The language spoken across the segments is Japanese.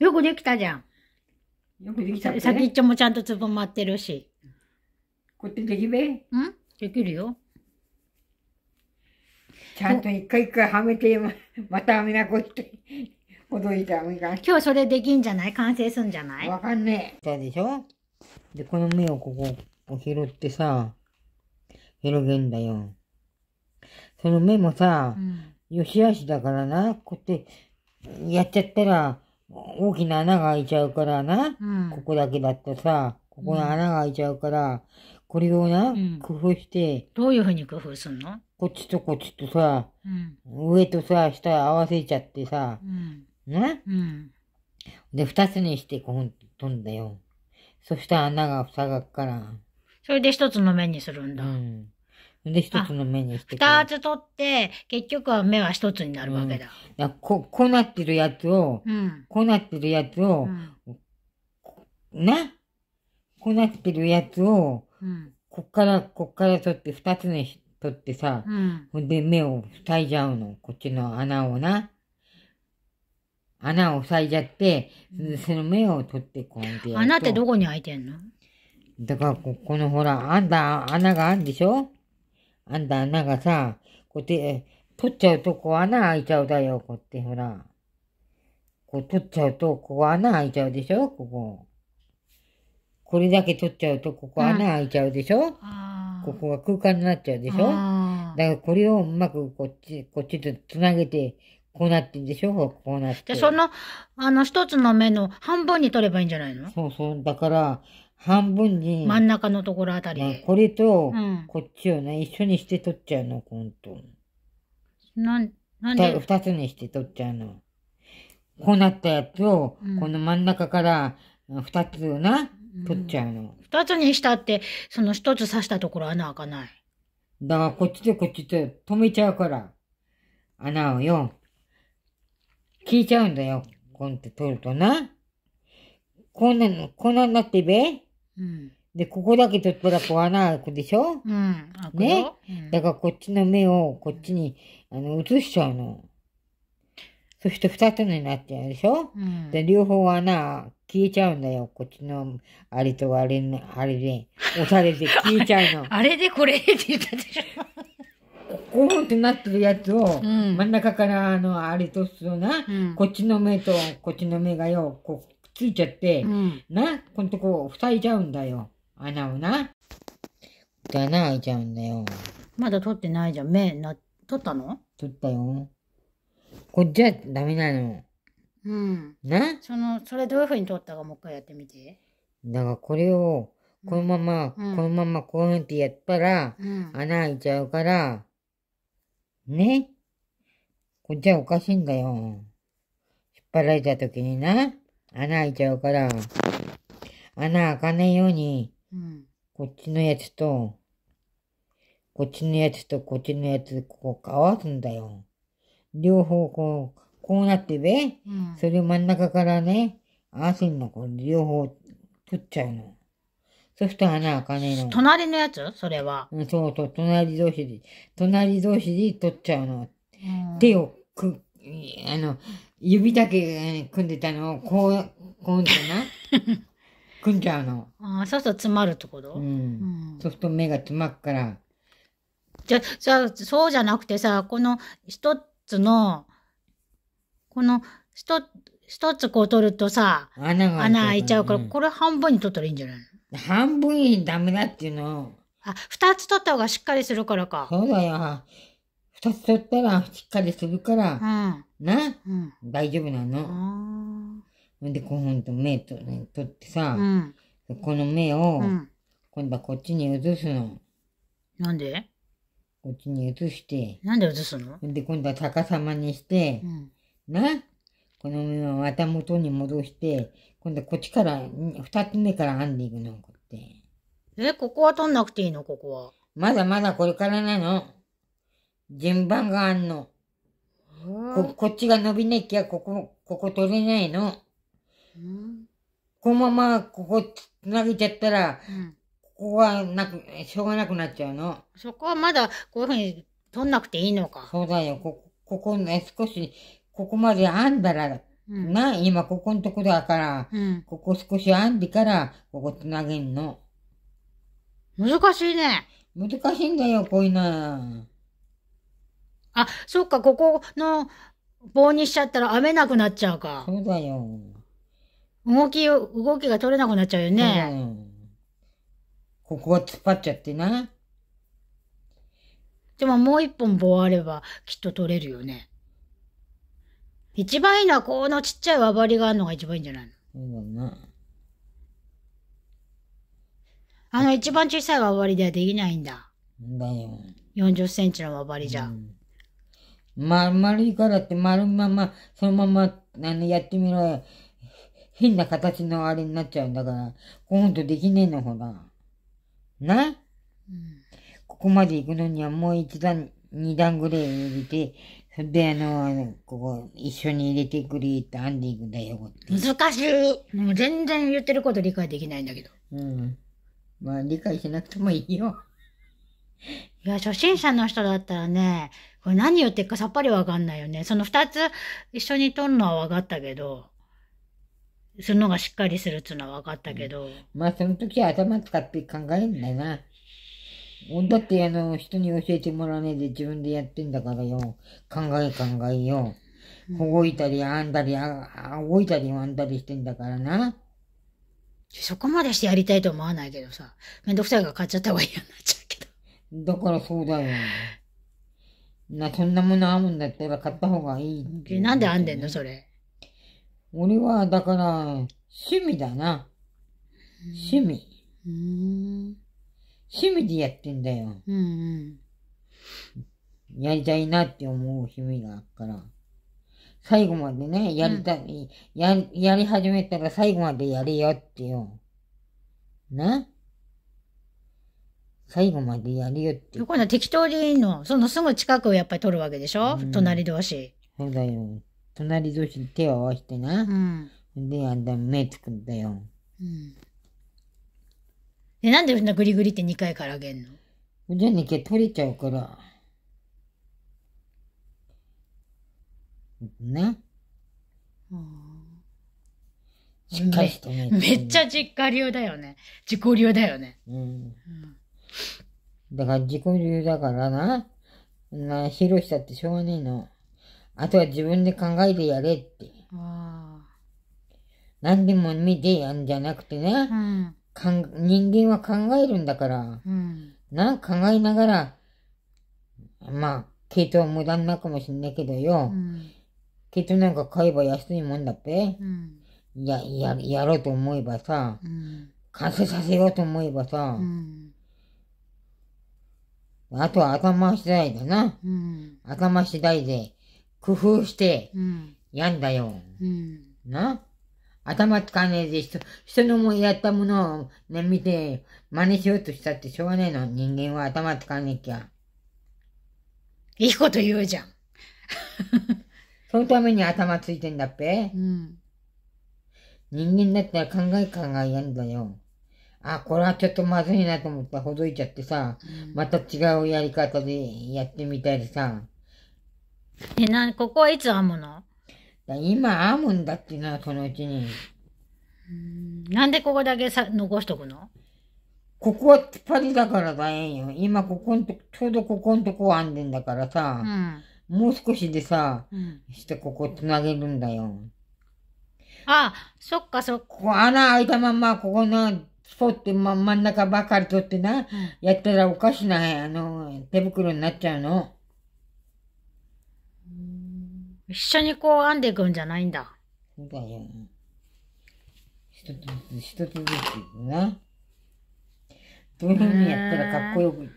よくできたじゃん。よくできた、ね、先っちょもちゃんとつぼまってるし。こうやってできべんできるよ。ちゃんと一回一回はめて、またはめなこって。ほどいたらいか今日それできんじゃない完成すんじゃないわかんねえ。たでしょで、この目をここを拾ってさ、広げんだよ。その目もさ、うん、よしあしだからな、こうやって、やっちゃったら、大きな穴が開いちゃうからな、うん、ここだけだとさ、ここの穴が開いちゃうから、これをな、工夫して。どういうふうに工夫すんのこっちとこっちとさ、上とさ、下合わせちゃってさ、ね、で、二つにしてこう飛んだよ。そしたら穴が塞がっから。それで一つの面にするんだ。うんで、一つの目にして二つ取って、結局は目は一つになるわけだ。うん、こ、こうなってるやつを、うん、こうなってるやつを、うん、なこうなってるやつを、うん、こっから、こっから取って二つに取ってさ、ほ、うんで目を塞いじゃうの。こっちの穴をな。穴を塞いじゃって、その目を取ってこん穴ってどこに開いてんのだからこ、このほら、あんた、穴があるでしょあんた、穴がさ、こうやって、取っちゃうとこう穴開いちゃうだよ、こうやって、ほら。こう取っちゃうと、ここ穴開いちゃうでしょ、ここ。これだけ取っちゃうと、ここ穴開いちゃうでしょ、ここが空間になっちゃうでしょだからこれをうまくこっち、こっちとつなげて、こうなってんでしょこうなって。じゃ、その、あの、一つの目の半分に取ればいいんじゃないのそうそう。だから、半分に、真ん中のところあたり。まあ、これと、こっちをね、一緒にして取っちゃうの、ほんと。なん、なんで二つにして取っちゃうの。こうなったやつを、うん、この真ん中から二つをな、取っちゃうの。二、うん、つにしたって、その一つ刺したところ穴開かない。だからこっちとこっちと止めちゃうから、穴をよ。聞いちゃうんだよ。こんって取るとな。こんなの、こんなんなってべ。で、ここだけ取ったらこう穴開くでしょ、うん、ね、うん、だからこっちの目をこっちに、あの移しちゃうの。そして二つになっちゃうでしょ、うん、で、両方穴消えちゃうんだよ。こっちのあれとあれの、あれで、押されて消えちゃうの。あれでこれって言ったでしょこうってなってるやつを、真ん中からあの、あれとすよな、こっちの目とこっちの目がよ、こう、ついちゃって、うん、な、このとこ塞いじゃうんだよ。穴をな。がな、開いちゃうんだよ。まだ取ってないじゃん。目、な、取ったの取ったよ。こっちはダメなの。うん。なその、それどういうふうに取ったかもう一回やってみて。だからこれを、このまま、うん、このままこうやってやったら、うん、穴開いちゃうから、ねこっちはおかしいんだよ。引っ張られた時にな。穴開いちゃうから、穴開かないように、うん、こっちのやつと、こっちのやつとこっちのやつ、ここ合わすんだよ。両方こう、こうなってべ、うん、それを真ん中からね、合わせんの、これ両方取っちゃうの。そしたら穴開かねえの。隣のやつそれは。そうそう、隣同士で、隣同士で取っちゃうの。手をく、あの、指だけ組んでたのを、こう、こうじゃな 組んじゃうの。ああ、そうすると詰まるってことうん。そうすると目が詰まっから。じゃ、じゃそうじゃなくてさ、この一つの、この一、一つこう取るとさ、穴が穴開いちゃうから、うん、これ半分に取ったらいいんじゃない半分にダメだっていうの。あ、二つ取った方がしっかりするからか。そうだよ。二つ取ったらしっかりするから、うん、な、うん、大丈夫なの。で、こうほんと目と、ね、取ってさ、うん、この目を、今度はこっちに移すの。なんでこっちに移して。なんで移すので、今度は逆さまにして、な、この目をまた元に戻して、今度はこっちから、二つ目から編んでいくの、こうやって。え、ここは取んなくていいのここは。まだまだこれからなの。順番があんの。こ、こっちが伸びなきゃ、ここ、ここ取れないの。このまま、ここ、なげちゃったら、ここはなく、しょうがなくなっちゃうの。そこはまだ、こういうふうに取んなくていいのか。そうだよ。ここ、ここね、少し、ここまで編んだら、な、今ここのとこだから、ここ少し編んでから、ここなげんの。難しいね。難しいんだよ、こういうの。あ、そっか、ここの棒にしちゃったら編めなくなっちゃうか。そうだよ。動き動きが取れなくなっちゃうよね。そうだよここは突っ張っちゃってな。でももう一本棒あればきっと取れるよね。一番いいのはこのちっちゃい輪針があるのが一番いいんじゃないのそうだな。あの一番小さい輪針ではできないんだ。だよ。40センチの輪針じゃ。うんま、丸いからって丸まま、そのまま、あの、やってみろよ。変な形のあれになっちゃうんだから、ンとできねえの、ほら。な、うん、ここまで行くのにはもう一段、二段ぐらい入れて、それであの、ここ、一緒に入れてくれって編んでいくんだよ、難しい。もう全然言ってること理解できないんだけど。うん。まあ、理解しなくてもいいよ。いや、初心者の人だったらね、これ何言ってるかさっぱりわかんないよね。その二つ一緒に撮るのはわかったけど、そのがしっかりするっつうのはわかったけど。まあ、その時は頭使って考えるんだよな。だって、あの、人に教えてもらわねえで自分でやってんだからよ。考え考えよ。動いたり、編んだり、あ、動いたり、編んだりしてんだからな。そこまでしてやりたいと思わないけどさ、めんどくさいから買っちゃった方がいいよなっちゃう。だからそうだよ。な、そんなものあるんだったら買った方がいいってなんであんでんの、それ。俺は、だから、趣味だな。趣味。趣味でやってんだよ。うんうん。やりたいなって思う趣味があるから。最後までね、やりたい、や、やり始めたら最後までやれよってよ。な最後までやるよって。今度は適当でいいの。そのすぐ近くをやっぱり取るわけでしょ、うん、隣同士。そうだよ。隣同士に手を合わせてな。うん。で、あんた目つくんだよ。うん。で、なんでそんなグリグリって2回からあげんのじゃあきゃ取れちゃうから。ね。しっかりしてめっちゃ実家流だよね。自己流だよね。うん、うんだから自己流だからな、な、披露したってしょうがねえの。あとは自分で考えてやれって。何でも見てやんじゃなくてね、うん、人間は考えるんだから、うん、な、考えながら、まあ、毛糸は無駄なかもしんないけどよ、うん、毛糸なんか買えば安いもんだって、うん、や、や、やろうと思えばさ、うん、完成させようと思えばさ、うんあとは頭次第だな。うん、頭次第で工夫してやんだよ。うん、な頭使わねえで人人のもやったものを、ね、見て真似しようとしたってしょうがねえの。人間は頭使わなきゃ。いいこと言うじゃん。そのために頭ついてんだっぺ。うん、人間だったら考え考えやんだよ。あ、これはちょっとまずいなと思ったほどいちゃってさ、うん、また違うやり方でやってみたりさ。え、なに、ここはいつ編むの今編むんだってな、そのうちに。んなんでここだけさ残しとくのここは突っ張りだからだえんよ。今ここんと、ちょうどここんとこ編んでんだからさ、うん、もう少しでさ、うん、してここつなげるんだよ。あ、そっかそっか。ここ穴開いたまま、ここのスポって、ま、真ん中ばかり取ってな、やったらおかしな、あの、手袋になっちゃうの。一緒にこう編んでいくんじゃないんだ。そうだよ。一つずつ、一つずつな。どういうふうにやったらかっこよく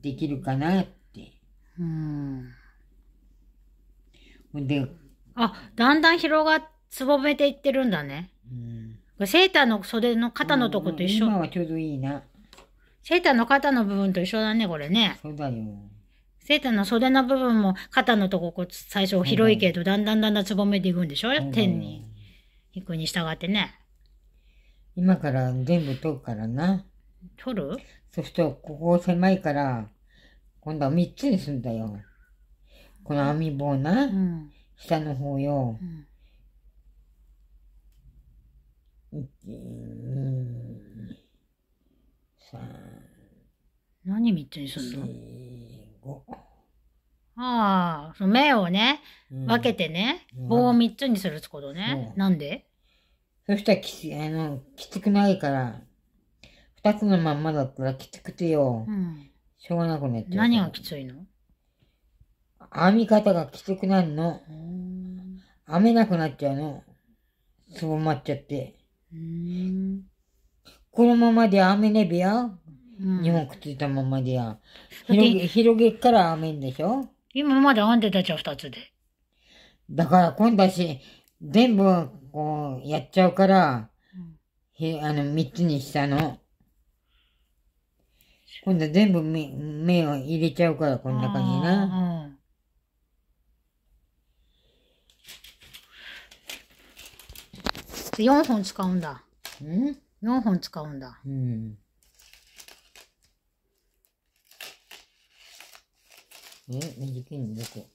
できるかなって。うん。で、あ、だんだん広が、つぼめていってるんだね。うん。セーターの袖の肩のとこと一緒。今はちょうどいいな。セーターの肩の部分と一緒だね、これね。そうだよ。セーターの袖の部分も肩のとここ最初広いけど、だんだんだんだんつぼめていくんでしょ天に行くに従ってね。今から全部取るからな。取るそうすると、ここ狭いから、今度は3つにするんだよ。この網棒な、うん、下の方よ、うん、何3つにするのああ、その目をね、分けてね、棒を3つにするってことね。うんなんでそしたらきつあのきつくないから、二つのまんまだったらきつくてよう、ん。しょうがなくなっちゃう。何がきついの編み方がきつくなるの。編めなくなっちゃうの。そうまっちゃって。このままで雨ねべや。日本くっついたままでや。広げ、広げっから雨んでしょ今まで編んでたじゃん、二つで。だから今度はし、全部こうやっちゃうから、へあの、三つにしたの。今度全部目目を入れちゃうから、この中にな。四本使うんだ。うん四本使うんだ。うん。え、短いのどこ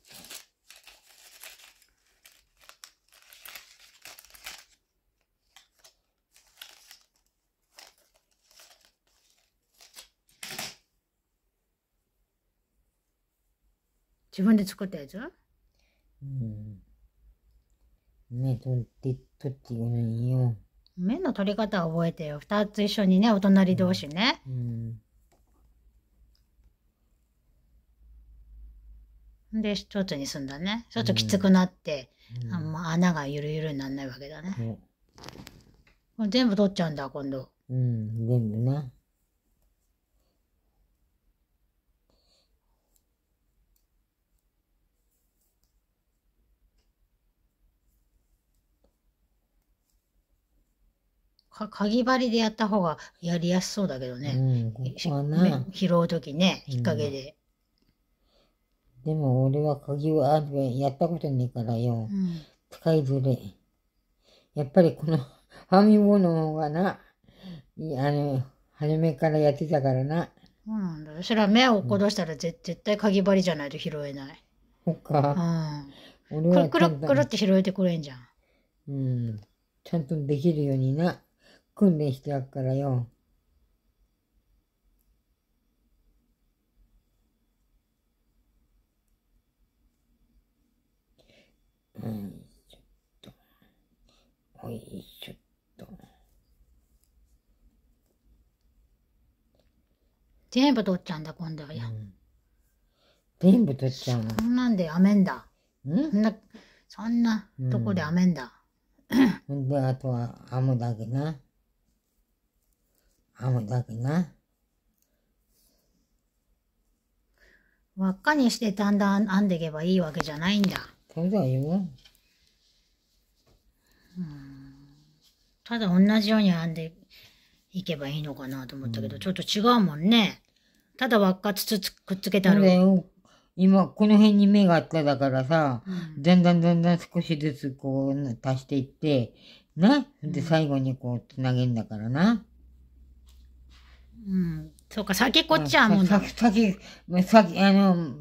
自分で作っやうん。目取って取ってのよ目の取り方覚えてよ2つ一緒にねお隣同士ね、うん、うん、で一つにすんだねちょっときつくなって、うん、あんま穴がゆるゆるにならないわけだね、うん、全部取っちゃうんだ今度うん全部ねか、かぎ針でやった方がやりやすそうだけどね。うん、こな。拾うときね、引っ掛けで。うん、でも俺は鍵はやったことないからよ。うん、使いづれ。やっぱりこの、編み物の方がな、あの、初めからやってたからな。うんそれは目を殺したら絶,、絶対かぎ針じゃないと拾えない。そっか。うん。俺はくるくるくるって拾えてくれんじゃん。うん。ちゃんとできるようにな。訓練してやっからよ。うん、ちょっと。おいしょっと。全部取っちゃうんだ、今度はや。うん、全部取っちゃうの。そんなんでやめんだ。んそんな、そんなとこでやめんだ。うん、で、あとは編むだけな。青竹な。輪っかにしてだんだん編んでいけばいいわけじゃないんだ。そうだよ。うんただ同じように編んでいけばいいのかなと思ったけど、うんちょっと違うもんね。ただ輪っかつつつくっつけたら。今、この辺に目があっただからさ、うんだんだんだんだん少しずつこう、足していって、ねで、最後にこう、つなげんだからな。うん。そうか、先こっちはもう。先、先、先、あの、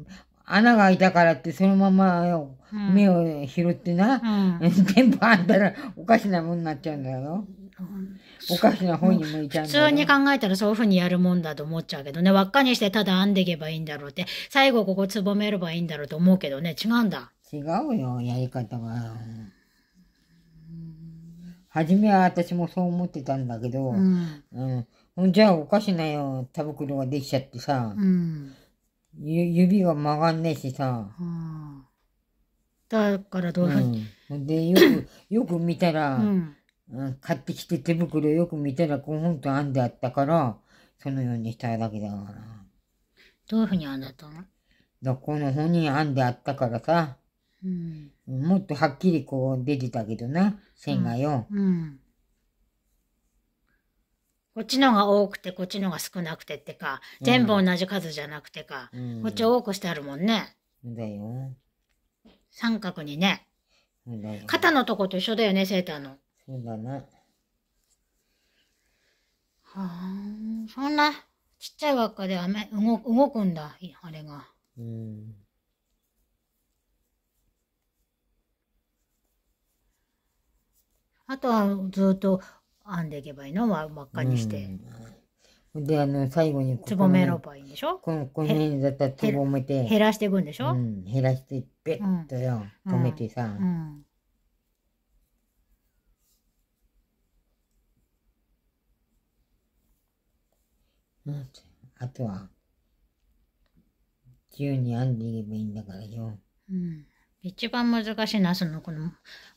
穴が開いたからってそのまま目を拾ってな、うん、全部あったらおかしなもんになっちゃうんだよ。おかしな方に向いちゃう普通に考えたらそういうふうにやるもんだと思っちゃうけどね、輪っかにしてただ編んでいけばいいんだろうって、最後ここつぼめればいいんだろうと思うけどね、違うんだ。違うよ、やり方が。初めは私もそう思ってたんだけど、うん、うんじゃあおかしなよ、手袋ができちゃってさ、うん、指が曲がんねえしさ。はあ、だからどういうん、で、よく、よく見たら、うん、買ってきて手袋よく見たら、こうほんと編んであったから、そのようにしただけだから。どういうふうに編んだったのだこの本に編んであったからさ、うん、もっとはっきりこう出てたけどな、線がよ。うんこっちのが多くてこっちのが少なくてってか、全部同じ数じゃなくてか、うんこっち多くしてあるもんね。だよ。三角にね。だよ。肩のとこと一緒だよね、セーターの。そうだな。あ、そんなちっちゃい輪っかで雨動動くんだ、あれが。うん。あとはずっと編んでいけばいいの真っ赤にして。で、あの、最後につぼめればいいんでしょこの、この辺だったらつぼめて。減らしていくんでしょうん、減らして、ぺっとよ、うん、止めてさ。うん。うん、あとは、自由に編んでいけばいいんだからよ。うん。一番難しいのは、その、この、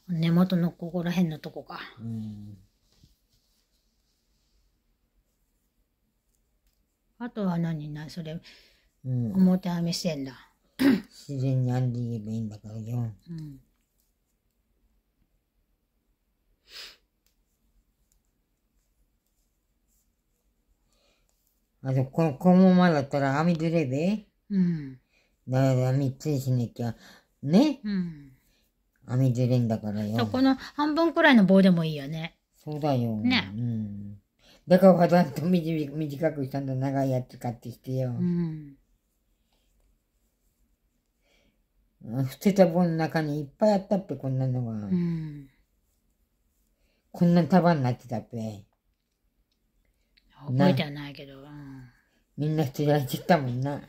根元のここら辺のとこか。うん。あとは何な、それ、うん、表編みしてんだ。自然に編んでいけばいいんだからよ。うん。あと、この、このままだったら編みずれべうん。だから編みついしなきゃ、ねうん。編みずれんだからよ。そこの半分くらいの棒でもいいよね。そうだよ。ね。うん。だからわざと短くしたんだ、長いやつ買ってきてよ。うん。捨てた本の中にいっぱいあったっぺ、こんなのが。うん。こんな束になってたっぺ。覚えてはないけど。うん、みんな捨てられてたもんな。うん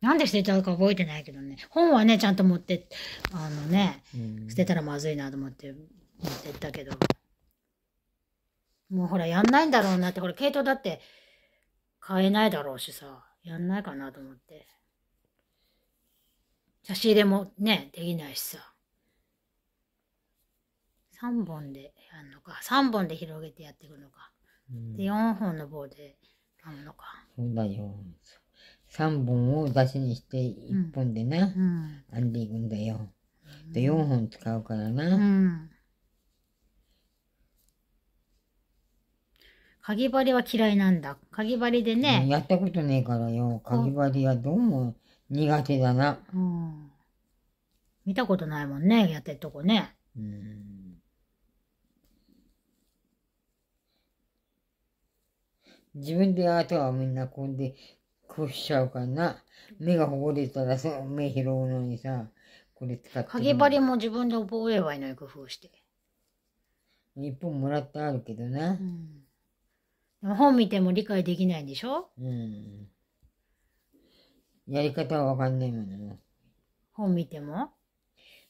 なんで捨てちゃうか覚えてないけどね。本はね、ちゃんと持って、あのね、うん、捨てたらまずいなと思って、持ってったけど。もうほら、やんないんだろうなって、これ、系統だって、買えないだろうしさ、やんないかなと思って。差し入れもね、できないしさ。3本でやるのか。3本で広げてやっていくのか。うん、で、4本の棒で編むのか。そうだよ。3本を出しにして1本でな、うん、編んでいくんだよ。で、4本使うからな。うんかぎ針は嫌いなんだ。かぎ針でね。やったことねえからよ。かぎ針はどうも苦手だな。うん。見たことないもんね、やってるとこね。うん。自分であとはみんなこんで、こうしちゃうからな。目がほこれたらそう、目拾うのにさ、これ使って。かぎ針も自分で覚えればいいのに工夫して。一本もらってあるけどな。うん本見ても理解できないんでしょうん。やり方はわかんないもんね。本見ても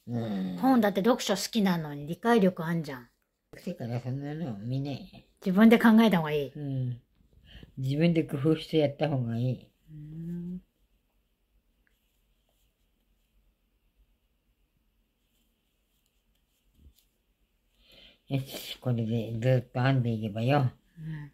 うん。本だって読書好きなのに理解力あんじゃん。癖からそんなの見ない。自分で考えた方がいい。うん。自分で工夫してやった方がいい。よし、これでずっと編んでいけばよ。うん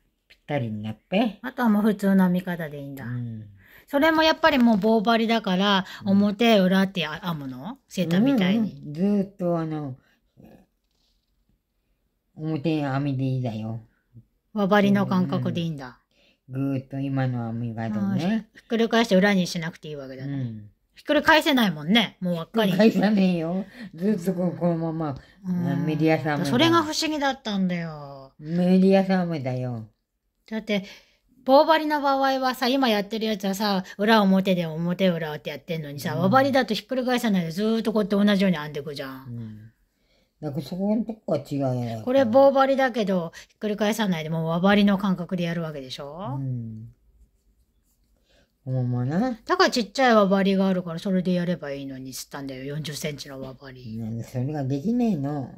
たりになって。あとはもう普通の編み方でいいんだ。うん、それもやっぱりもう棒針だから、うん、表裏って編むのセーターみたいに。うんうん、ずっとあの、表編みでいいだよ。輪針の感覚でいいんだ。ぐーっと今の編み方ね。ひっくり返して裏にしなくていいわけだね。うんひっくり返せないもんね。もうかり。返さねえよ。ずっとこのまま、うん、メディア様。それが不思議だったんだよ。メディアムだよ。だって、棒針の場合はさ、今やってるやつはさ、裏表で表裏ってやってんのにさ、うん、輪針だとひっくり返さないでずーっとこうやって同じように編んでくじゃん。うんだからそこのとこは違うよ。これ棒針だけど、ひっくり返さないでもう輪針の感覚でやるわけでしょうん。ほんまな。だからちっちゃい輪針があるから、それでやればいいのにっつったんだよ。40センチの輪針。それができねえの。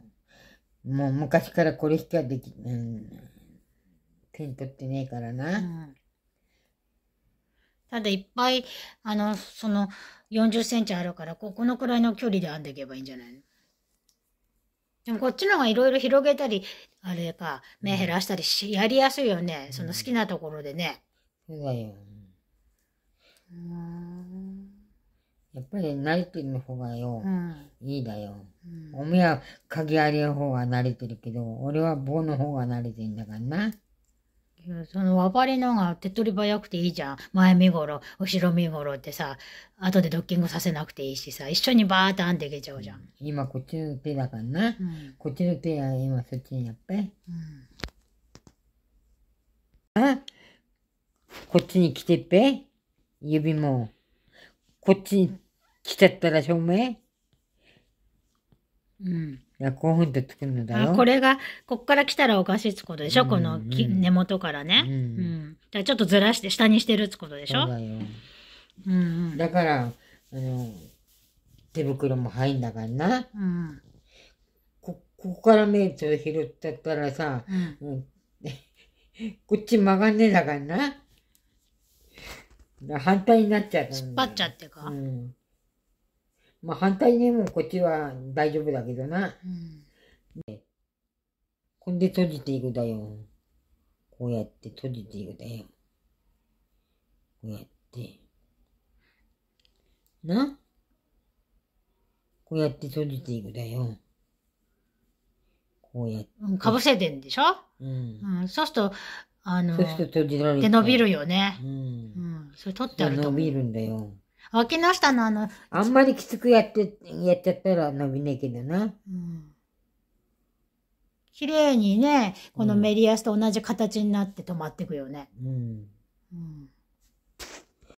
もう昔からこれしかでき、うん、手に取ってねえからな。ただいっぱい、あの、その40センチあるから、ここのくらいの距離で編んでいけばいいんじゃないのでもこっちの方がいろいろ広げたり、あれか、目減らしたりし、うん、やりやすいよね。その好きなところでね。そうだよ。うん。やっぱり慣れてる方がよ、うん、いいだよ。うん、おめは鍵ありの方が慣れてるけど、俺は棒の方が慣れてんだからな。その分かりのが手っ取り早くていいじゃん。前身頃、後ろ身頃ってさ、後でドッキングさせなくていいしさ、一緒にバーって編んでいけちゃうじゃん。今こっちの手だからな。うん、こっちの手は今そっちにやっぱり。うん、あこっちに来てっぺ指も。こっちに来ちゃったらしょううん。や、興奮って作るんだよ。これが、こっから来たらおかしいってことでしょ、うんうん、この根元からね。うん。うん、だちょっとずらして、下にしてるってことでしょそうだよ。うん、うん。だから、あの、手袋も入んだからな。うん。こ、ここからメイツを拾っちゃったらさ、うん、こっち曲がんねえだからな。反対になっちゃった。突っ張っちゃってか。うん。まあ反対ね、もこっちは大丈夫だけどな。うん、ね。こんで閉じていくだよ。こうやって閉じていくだよ。こうやって。なこうやって閉じていくだよ。こうやって。うん、かぶせてんでしょうん。うん。そうすると、あの、そうすると閉じられる。で伸びるよね。うん。うん。それ取ってあると伸びるんだよ。まのたのあの、あんまりきつくやって、やっちゃったら伸びねえけどな。うん。綺麗にね、このメリアスと同じ形になって止まってくよね。うん。うん